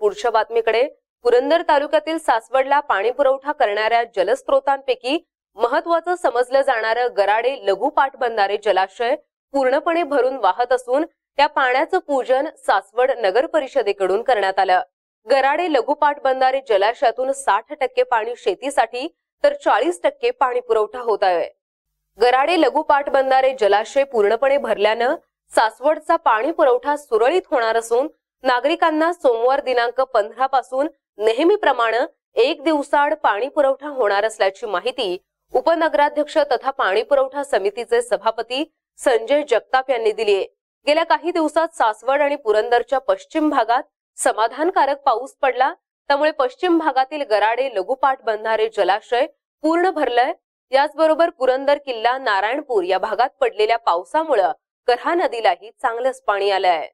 पुढच्या बातमीकडे पुरंदर तालुक्यातील सासवडला पाणी पुरवठा करणाऱ्या जलस्रोतांपैकी महत्वाचं समजलं जाणारं गराडे लघु पाटबंधारे जलाशय पूर्णपणे भरून वाहत असून त्या पाण्याचं पूजन सासवड नगर परिषदेकडून करण्यात आलं गराडे लघु पाटबंधारे जलाशयातून साठ टक्के पाणी शेतीसाठी तर चाळीस टक्के पाणी पुरवठा होत आहे गराडे लघु पाटबंधारे जलाशय पूर्णपणे भरल्यानं सासवडचा पाणी पुरवठा सुरळीत होणार असून नागरिकांना सोमवार दिनांक पंधरा पासून नेहमीप्रमाणे एक दिवसाआड पाणी पुरवठा होणार असल्याची माहिती उपनगराध्यक्ष तथा पाणी पुरवठा समितीचे सभापती संजय जगताप यांनी दिली आहे गेल्या काही दिवसात सासवड आणि पुरंदरच्या पश्चिम भागात समाधानकारक पाऊस पडला त्यामुळे पश्चिम भागातील गराडे लघुपाठ बंधारे जलाशय पूर्ण भरलंय याचबरोबर पुरंदर किल्ला नारायणपूर या भागात पडलेल्या पावसामुळे करहा नदीलाही चांगलंच पाणी आलंय